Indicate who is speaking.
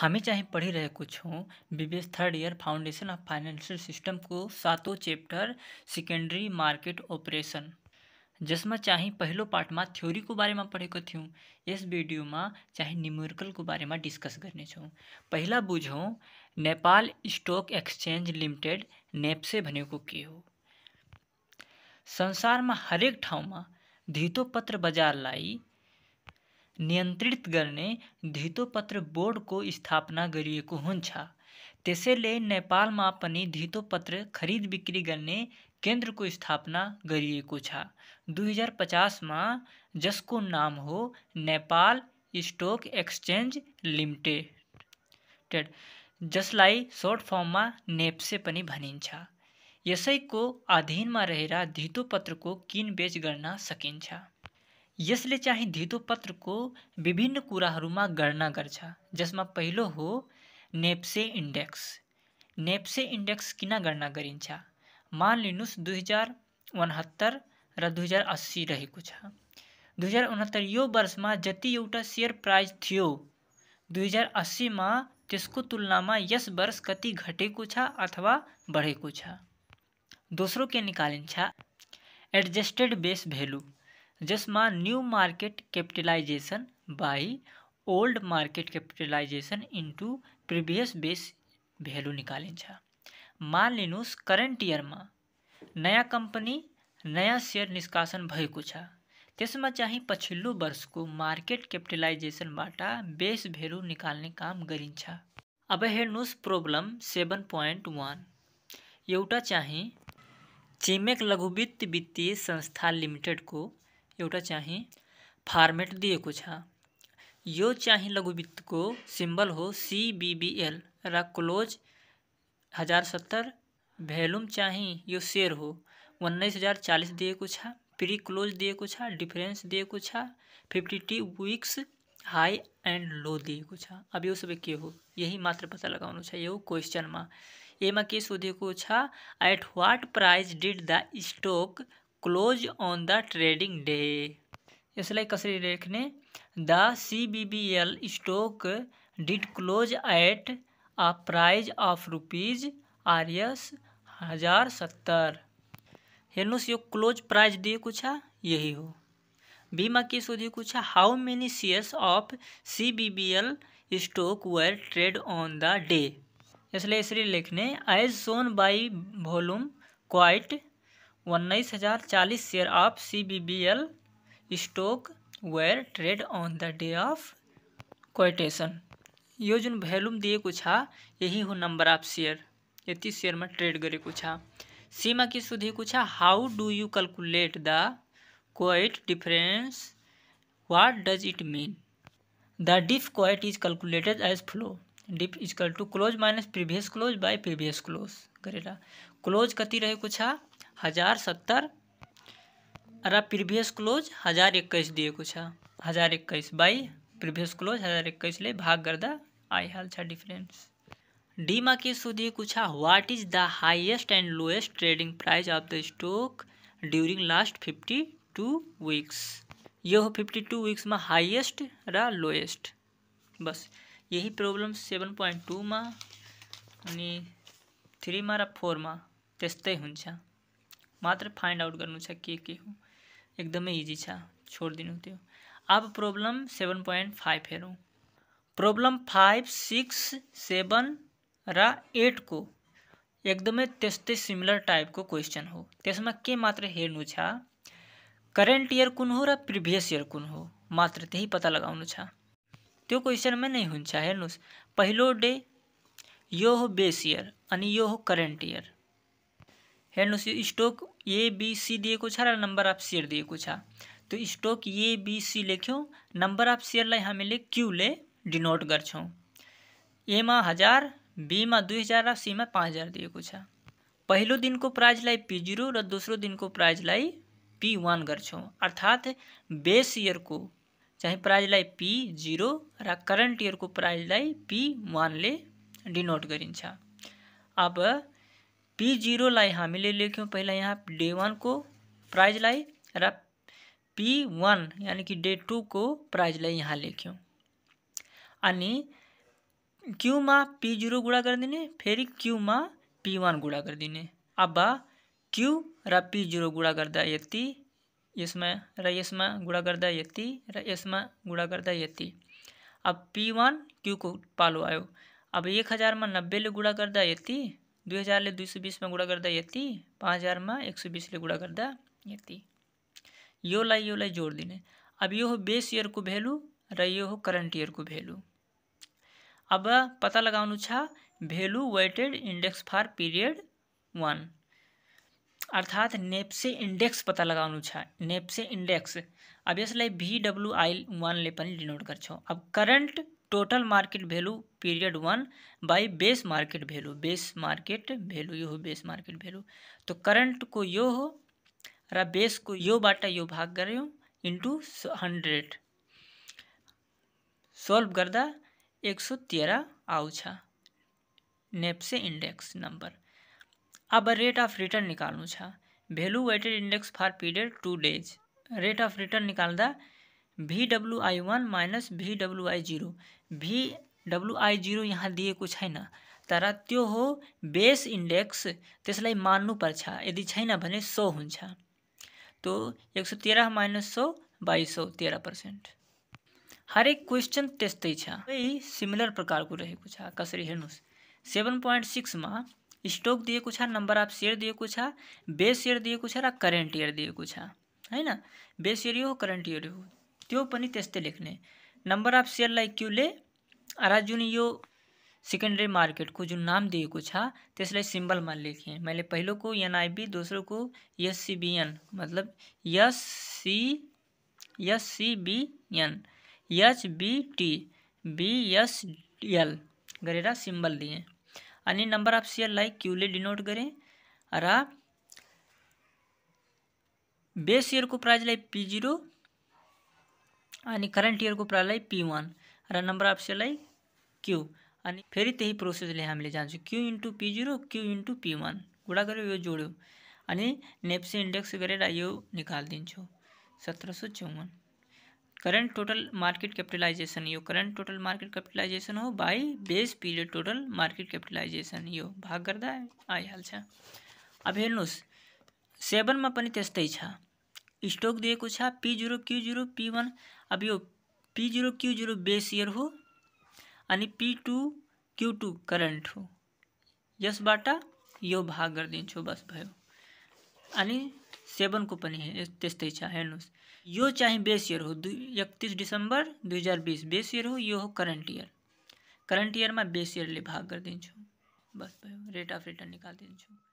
Speaker 1: हमें चाहे पढ़ी रहे कुछ हों B third year foundation of financial system को सातों चैप्टर सेकेंडरी मार्केट ऑपरेशन जिसमें चाहे पहलो पार्ट में थ्योरी को बारे में पढ़े को इस वीडियो में चाहे न्यूमेरिकल को बारे में डिस्कस करने छो पहला बुझो Nepal stock exchange limited NEPSE भने को के हो संसार में हरेक ठाव में धीतो पत्र बजार लाई नियन्त्रित गर्ने धितोपत्र बोर्डको स्थापना गरिएको हुन्छ त्यसैले नेपालमा पनि धितोपत्र खरिद बिक्री गर्ने केन्द्रको स्थापना गरिएको छ दुई हजार पचासमा जसको नाम हो नेपाल स्टोक एक्सचेन्ज लिमिटेड जसलाई सर्ट फर्ममा नेप्से पनि भनिन्छ यसैको अधीनमा रहेर धितोपत्रको किनबेच गर्न सकिन्छ यसले चाहिँ धितोपत्रको विभिन्न कुराहरूमा गणना गर्छ जसमा पहिलो हो नेप्से इन्डेक्स नेप्से इन्डेक्स किन गणना गरिन्छ मान लिनुहोस् दुई हजार उनहत्तर र दुई हजार अस्सी रहेको छ दुई हजार उनहत्तर यो वर्षमा जति एउटा सेयर प्राइस थियो दुई हजार अस्सीमा त्यसको तुलनामा यस वर्ष कति घटेको छ अथवा बढेको छ दोस्रो के निकालिन्छ एडजस्टेड बेस भेल्यु जिसमें new market capitalization by old market capitalization into previous base value निकालिन्छ मान करेंट ईयर में नया कंपनी नया सेयर निष्कासन भएको छ त्यसमा चाहिँ पछिल्लो को मार्केट बाटा बेस वैल्यू निकाल्ने काम गरिन्छ अब हेर्नुहोस् प्रब्लम सेभेन पॉइंट वन एउटा चाहिँ चिमेक लघुवित्त वित्तीय संस्था लिमिटेड को एटा चाह फार्मेट दिएको चाह यो चाहिँ लघुवित्तको हो सीबीबीएल र क्लोज हजार सत्तर भ्यालुम चाह यो सेयर हो उन्नाइस हजार चालीस दिएको प्री क्लोज दिया छ दिया fifty two weeks high and low दिया अब यह सब के हो यही मात्र पता लगन छ क्वेश्चन में एमा के सोधे at what price did the stock close on the trading day इसलिए कसरी रेख the C B B L stock did close at a price of rupees R S हजार सत्तर हेनुस यो क्लोज प्राइज दिए कुछ यही हो बीमा की शोधिए कुछ how many shares of C B B L stock were trade on the day इसलिए श्री लिखने as shown by volume quite उन्नीस हज़ार चालीस share of C B B L stock were trade on the day of quotation यो जो volume दिए कुछ यही हो नंबर ऑफ शेयर ये शेयर में ट्रेड करे कुछ सीमा की सुधी कुछ how do you calculate the quite difference what does it mean the diff quite is calculated as फ्लो डिफ कल to close minus previous close by previous close करेला क्लोज कति रहे कुछ हज़ार सत्तर अरे प्रीवियस क्लोज हज़ार एक्कीस दिए कुछ हाँ। हज़ार एक्कीस बाई प्रीवियस क्लोज हज़ार एक्कीस ले भाग गर्दा आई हाल छा डिफरेंस मा के सोधिए कुछ what is the highest and lowest trading price of the stock during last fifty two weeks ये हो फिफ्टी टू वीक्स में हाइएस्ट रा लोएस्ट बस यही प्रॉब्लम सेवन पॉइंट टू में अनि थ्री में रोर फोर में तस्त हुन्छ માત્ર ફાઇન્ડ આઉટ કરવાનું के, के हो एकदम इजी छ छोड़ દીધું થયું अब प्रॉब्लम सेवन पॉइंट फाइव हेरू प्रॉब्लम फाइव सिक्स सेवन र एट को एकदम त्यस्तै सिमिलर टाइप को क्वेश्चन हो में के मात्र हेन छ करेन्ट इयर कुन हो र प्रिभियस इयर कुन हो मात्र त्यही पता लगाउनु छ त्यो क्वेसनमै नै हुन्छ हेर्नुहोस् पहिलो डे यो हो बेस इयर अनि यो हो करेन्ट इयर हेन स्टोक ए बी सी दिया छ अफ सेयर दिया तो स्टोक ए बी सी लेख्यौँ नंबर अफ हमें क्यू ले डिनोट कर हजार बी बीमा दुई हजार सी में पाँच हजार दिया छ दिन को प्राइज पी जीरो र दिन को प्राइज पी वन गर्छौँ बेस बेस को चाहे प्राइज पी जीरो र करेन्ट को प्राइज पी ले डिनोट कर अब पी जीरो लाई हामीले लेख्यौँ पहला यहाँ डे वान को प्राइजलाई र पी वन यानी कि डे टू प्राइज लाई यहाँ लेख्यौँ अनि में पी कर गुणा फिर फेरि क्युमा पी गुड़ा कर गरिदिने अब क्यु र पी गुड़ा कर गर्दा यति यसमा र गुड़ा कर गर्दा यति इसमें गुड़ा कर गर्दा यति अब पी वन क्यू को पालो आयो अब एक हजारमा नब्बेले गुणा गर्दा यति दुई हजारले दुई सौ बिसमा गुणा गर्दा यति पाँच हजारमा एक सौ बिसले गुड़ा गर्दा यति योलाई योलाई जोड दिने अब यो हो बेस इयरको को भेलू रो हो करेन्ट को भेलू अब पता लगन value weighted index for period one अर्थात नेप्से इंडेक्स पता लगाउनु नेप्से इंडेक्स अब इसलिए भीडब्लूआई वन ले डिनोट कर अब current total market value period one by base market value base market value यो हो बेस मार्केट वैल्यू तो करंट को यो हो रहा बेस को यो बाटा यो भाग कर रहे इंटू हंड्रेड कर दा एक सौ तेरह आउँछ नेप्से इंडेक्स नंबर अब रेट ऑफ रिटर्न निकालू छा value weighted index for period two days rate of return दा भी डब्लु आई वान माइनस भी आई जिरो भी आई जिरो यहाँ दिएको छैन तर त्यो हो बेस इन्डेक्स त्यसलाई मान्नुपर्छ यदि छैन भने सौ हुन्छ तो एक सौ तेह्र माइनस सौ बाइस सौ तेह्र पर्सेन्ट हरेक क्वेसन त्यस्तै छ यही सिमिलर प्रकारको रहेको छ कसरी हेर्नुहोस् सेभेन पोइन्ट सिक्समा स्टोक दिएको छ नम्बर अफ सेयर दिएको छ बेस सेयर दिएको छ र करेन्ट इयर दिएको छ होइन बेस इयर हो करेन्ट इयर हो हाँ, तो लेखने मतलब नंबर अफ नम्बर अफ सेललाई क्युले र जुन सेकेंडरी मार्केट को जो नाम मैं पहले को एनआईबी दोसों को एस सी बी एन मतलब एससी एससिबिएन एचबिटी बिएसएल गरेर सीम्बल दिए अनि नम्बर अफ क्यू ले डिनोट रेस र को सेयरको प्राइजलाई पी जीरो आणि करंट इयर को कोपरालाई पी वन र नंबर आपसेलाई क्यू अभी फेरि प्रोसेस प्रोसेसले हामीले जान्छौँ Q P zero Q into P one गुड़ा गऱ्यो ये जोड़ो अनि नेप्से इन्डेक्स गरेर यो निकालिदिन्छौँ सत्रह सौ चौवन करेंट टोटल मार्केट कैपिटलाइजेशन यो करेंट टोटल मार्केट कैपिटलाइजेशन हो by base period total market capitalization यो भाग गर्दा आइहाल्छ अब हेनो सेवन पनि त्यस्तै छ स्टोक दिएको छ P zero Q zero P one अब यो P zero Q zero base year हो अनि P two Q two current हो यसबाट यो भाग गरिदिन्छु बस भयो अनि सेभेनको पनि त्यस्तै छ हेर्नुहोस् यो चाहिँ बेस इयर हो दुई एकतिस डिसेम्बर दुई हजार बिस बेस इयर हो यो हो करेन्ट इयर करेन्ट इयरमा बेस इयरले भाग गरिदिन्छु बस भयो रेट अफ रिटर्न निकालिदिन्छु